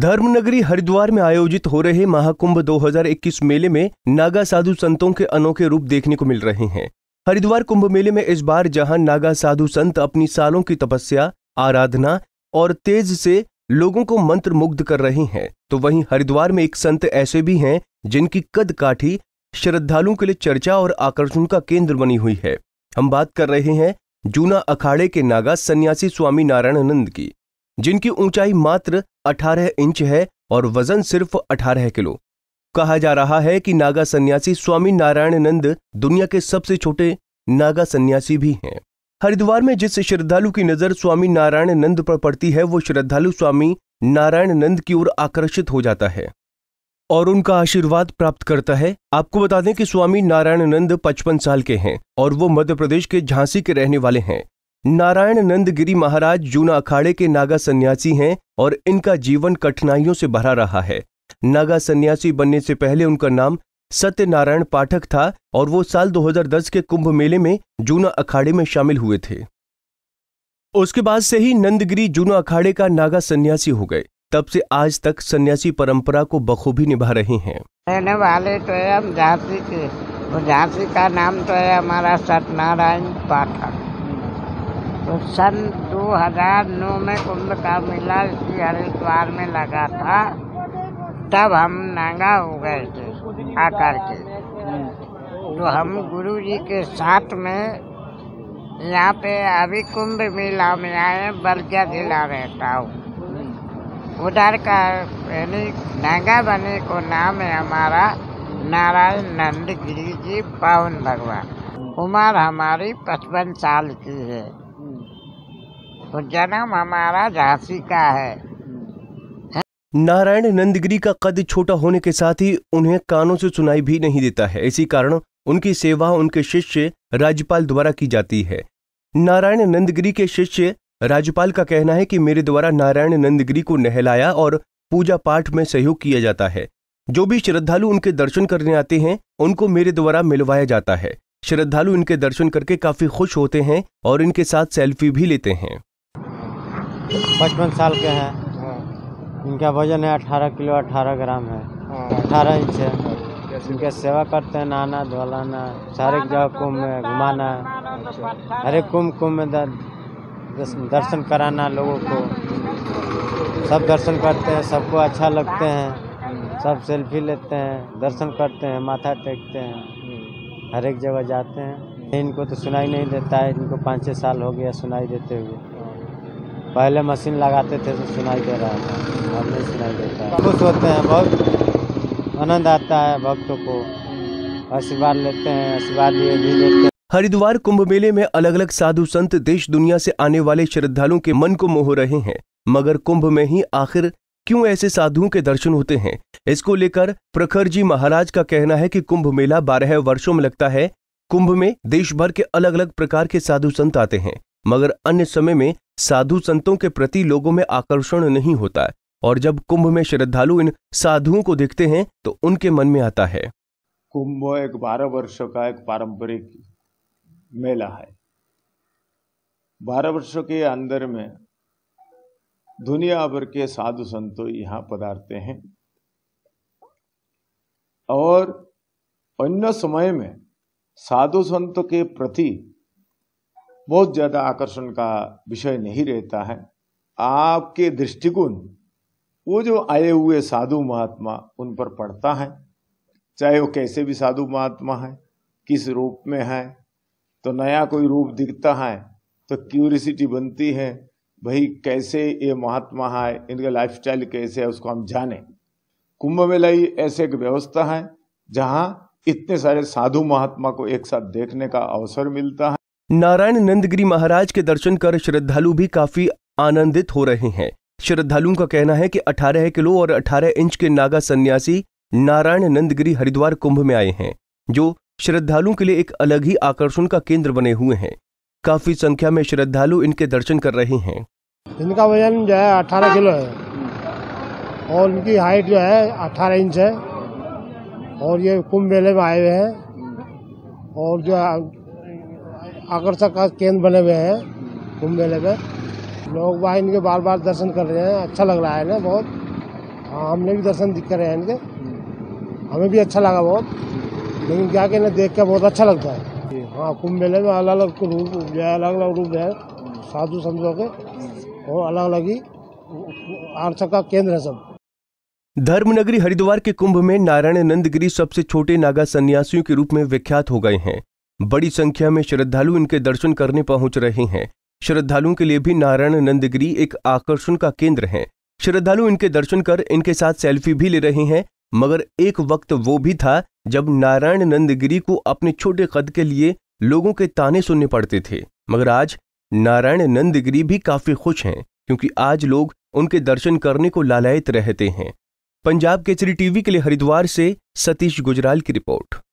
धर्मनगरी हरिद्वार में आयोजित हो रहे महाकुंभ 2021 मेले में नागा साधु संतों के अनोखे रूप देखने को मिल रहे हैं हरिद्वार कुंभ मेले में इस बार जहां नागा साधु संत अपनी सालों की तपस्या आराधना और तेज से लोगों को मंत्र मुग्ध कर रहे हैं तो वहीं हरिद्वार में एक संत ऐसे भी हैं जिनकी कद काठी श्रद्धालुओं के लिए चर्चा और आकर्षण का केंद्र बनी हुई है हम बात कर रहे हैं जूना अखाड़े के नागा सन्यासी स्वामी नारायणानंद की जिनकी ऊंचाई मात्र 18 इंच है और वजन सिर्फ 18 किलो कहा जा रहा है कि नागा सन्यासी स्वामी नंद दुनिया के सबसे छोटे नागा सन्यासी भी हैं हरिद्वार में जिस श्रद्धालु की नजर स्वामी नारायण नंद पर पड़ती है वो श्रद्धालु स्वामी नारायण नंद की ओर आकर्षित हो जाता है और उनका आशीर्वाद प्राप्त करता है आपको बता दें कि स्वामी नारायण नंद पचपन साल के हैं और वो मध्य प्रदेश के झांसी के रहने वाले हैं नारायण नंदगिरी महाराज जूना अखाड़े के नागा सन्यासी हैं और इनका जीवन कठिनाइयों से भरा रहा है नागा सन्यासी बनने से पहले उनका नाम सत्यनारायण पाठक था और वो साल 2010 के कुंभ मेले में जूना अखाड़े में शामिल हुए थे उसके बाद से ही नंदगिरी जूना अखाड़े का नागा सन्यासी हो गए तब से आज तक सन्यासी परंपरा को बखूबी निभा रहे हैं रहने वाले तो है हम झांसी के झांसी का नाम तो है हमारा सत्यनारायण पाठक तो सन 2009 में कुंभ का मेला श्री हरिद्वार में लगा था तब हम नंगा हो गए थे आकर के तो हम गुरु जी के साथ में यहाँ पे अभी कुंभ मेला में आए बर्जा जिला रहता हूँ उधर का यानी नंगा बने को नाम है हमारा नारायण नंद गिरी जी पावन भगवान उम्र हमारी पचपन साल की है तो जन्म हमारा झांसी का है नारायण नंदगिरी का कद छोटा होने के साथ ही उन्हें कानों से सुनाई भी नहीं देता है इसी कारण उनकी सेवा उनके शिष्य राज्यपाल द्वारा की जाती है नारायण नंदगिरी के शिष्य राज्यपाल का कहना है कि मेरे द्वारा नारायण नंदगिरी को नहलाया और पूजा पाठ में सहयोग किया जाता है जो भी श्रद्धालु उनके दर्शन करने आते हैं उनको मेरे द्वारा मिलवाया जाता है श्रद्धालु इनके दर्शन करके काफी खुश होते हैं और इनके साथ सेल्फी भी लेते हैं पचपन साल के हैं हाँ। इनका वजन है अठारह किलो अठारह ग्राम है हाँ। अठारह इंच है इनका सेवा करते हैं नहाना धोलाना सारे जगह तो कुंभ में घुमाना हर तो तो अच्छा। एक कुंभ कुंभ में दर्शन कराना लोगों को सब दर्शन करते हैं सबको अच्छा लगते हैं सब सेल्फी लेते हैं दर्शन करते हैं माथा टेकते हैं हम्म। हर एक जगह जाते हैं इनको तो सुनाई नहीं देता है इनको पाँच छः साल हो गया सुनाई देते हुए पहले मशीन लगाते थे तो सुनाई दे रहा था अब नहीं सुनाई देता है खुश होते हैं बहुत आनंद आता है भक्तों को आशीर्वाद लेते हैं आशीर्वाद ये भी लेते हैं हरिद्वार कुंभ मेले में अलग अलग साधु संत देश दुनिया से आने वाले श्रद्धालुओं के मन को मोह रहे हैं मगर कुंभ में ही आखिर क्यों ऐसे साधुओं के दर्शन होते हैं इसको लेकर प्रखर जी महाराज का कहना है कि कुंभ मेला बारह वर्षों में लगता है कुंभ में देश भर के अलग अलग प्रकार के साधु संत आते हैं मगर अन्य समय में साधु संतों के प्रति लोगों में आकर्षण नहीं होता और जब कुंभ में श्रद्धालु इन साधुओं को देखते हैं तो उनके मन में आता है कुंभ एक बारह वर्ष का एक पारंपरिक मेला है बारह वर्षों के अंदर में दुनिया भर के साधु संतों यहाँ पधारते हैं और अन्य समय में साधु संत के प्रति बहुत ज़्यादा आकर्षण का विषय नहीं रहता है आपके दृष्टिकोण वो जो आए हुए साधु महात्मा उन पर पड़ता है चाहे वो कैसे भी साधु महात्मा है किस रूप में है तो नया कोई रूप दिखता है तो क्यूरिसिटी बनती है भाई कैसे ये महात्मा है इनका लाइफस्टाइल कैसे है उसको हम जाने कुंभ मेला ही ऐसे एक व्यवस्था है जहाँ इतने सारे साधु महात्मा को एक साथ देखने का अवसर मिलता है नारायण नंदगिरी महाराज के दर्शन कर श्रद्धालु भी काफी आनंदित हो रहे हैं श्रद्धालुओं का कहना है कि 18 किलो और 18 इंच के नागा सन्यासी नारायण नंदगिरी हरिद्वार कुंभ में आए हैं जो श्रद्धालुओं के लिए एक अलग ही आकर्षण का केंद्र बने हुए हैं काफी संख्या में श्रद्धालु इनके दर्शन कर रहे हैं इनका वजन जो है अठारह किलो है और इनकी हाइट जो है अठारह इंच है और ये कुंभ मेले में आए हुए हैं और जो आकर्षक का केंद्र बने हुए हैं कुंभ मेले में लोग वहाँ इनके बार बार दर्शन कर रहे हैं अच्छा लग रहा है ना बहुत हाँ हमने भी दर्शन करे हैं इनके हमें भी अच्छा लगा बहुत लेकिन क्या कहना देख के बहुत अच्छा लगता है हाँ कुंभ मेले में अलग अलग रूप जो है अलग अलग रूप है साधु संतों के और अलग अलग ही आर्थक का केंद्र है सब धर्मनगरी हरिद्वार के कुंभ में नारायण नंदगिरी सबसे छोटे नागा सन्यासियों के रूप में विख्यात हो गए हैं बड़ी संख्या में श्रद्धालु इनके दर्शन करने पहुंच रहे हैं श्रद्धालुओं के लिए भी नारायण नंदगिरी एक आकर्षण का केंद्र है श्रद्धालु इनके दर्शन कर इनके साथ सेल्फी भी ले रहे हैं मगर एक वक्त वो भी था जब नारायण नंदगिरी को अपने छोटे कद के लिए लोगों के ताने सुनने पड़ते थे मगर आज नारायण नंदगिरी भी काफी खुश हैं क्योंकि आज लोग उनके दर्शन करने को लालयत रहते हैं पंजाब केसरी टीवी के लिए हरिद्वार से सतीश गुजराल की रिपोर्ट